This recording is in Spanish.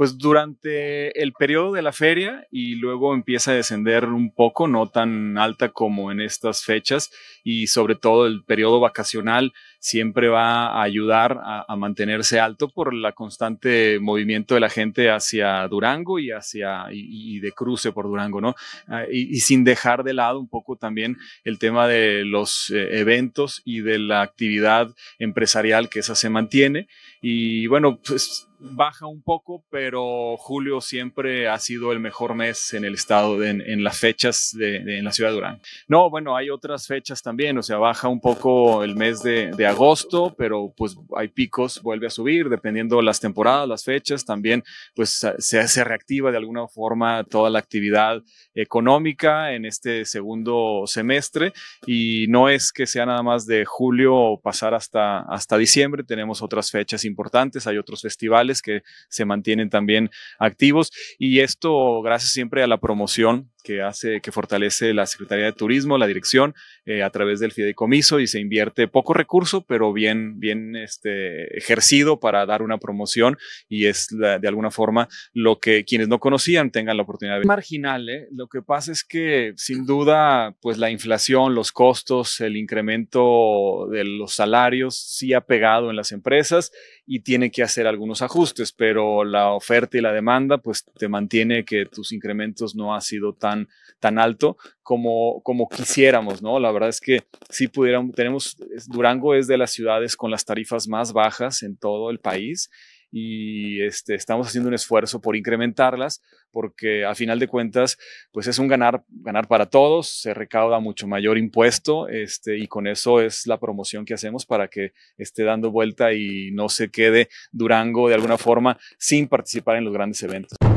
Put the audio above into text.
pues durante el periodo de la feria y luego empieza a descender un poco, no tan alta como en estas fechas y sobre todo el periodo vacacional siempre va a ayudar a, mantenerse alto por la constante movimiento de la gente hacia Durango y hacia y, de cruce por Durango, ¿no? Ah, y, sin dejar de lado un poco también el tema de los eh, eventos y de la actividad empresarial que esa se mantiene y bueno, pues baja un poco, pero julio siempre ha sido el mejor mes en el estado, en, las fechas de, en la ciudad de Durán. No, bueno, hay otras fechas también, o sea, baja un poco el mes de, agosto, pero pues hay picos, vuelve a subir, dependiendo las temporadas, las fechas, también pues se, se reactiva de alguna forma toda la actividad económica en este segundo semestre y no es que sea nada más de julio o pasar hasta, hasta diciembre, tenemos otras fechas importantes, hay otros festivales que se mantienen también activos y esto gracias siempre a la promoción que hace, que fortalece la Secretaría de Turismo, la dirección, eh, a través del fideicomiso y se invierte poco recurso, pero bien, bien este, ejercido para dar una promoción y es de alguna forma lo que quienes no conocían tengan la oportunidad de Marginal, ¿eh? lo que pasa es que sin duda, pues la inflación, los costos, el incremento de los salarios sí ha pegado en las empresas y tiene que hacer algunos ajustes, pero la oferta y la demanda, pues te mantiene que tus incrementos no ha sido tan tan, alto como, como quisiéramos, ¿no? La verdad es que si pudiéramos, tenemos, Durango es de las ciudades con las tarifas más bajas en todo el país y este, estamos haciendo un esfuerzo por incrementarlas porque a final de cuentas pues es un ganar, ganar para todos, se recauda mucho mayor impuesto este, y con eso es la promoción que hacemos para que esté dando vuelta y no se quede Durango de alguna forma sin participar en los grandes eventos.